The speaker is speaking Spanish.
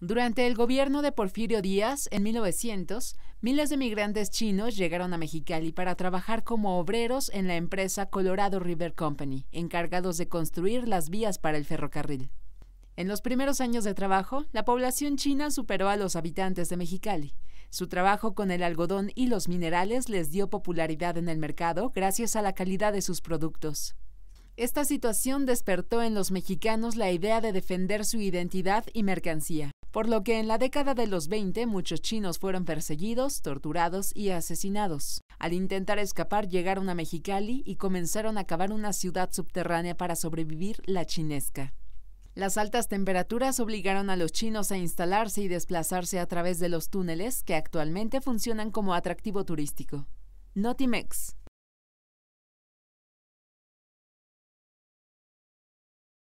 Durante el gobierno de Porfirio Díaz, en 1900, miles de migrantes chinos llegaron a Mexicali para trabajar como obreros en la empresa Colorado River Company, encargados de construir las vías para el ferrocarril. En los primeros años de trabajo, la población china superó a los habitantes de Mexicali. Su trabajo con el algodón y los minerales les dio popularidad en el mercado gracias a la calidad de sus productos. Esta situación despertó en los mexicanos la idea de defender su identidad y mercancía por lo que en la década de los 20 muchos chinos fueron perseguidos, torturados y asesinados. Al intentar escapar llegaron a Mexicali y comenzaron a cavar una ciudad subterránea para sobrevivir la chinesca. Las altas temperaturas obligaron a los chinos a instalarse y desplazarse a través de los túneles que actualmente funcionan como atractivo turístico. Notimex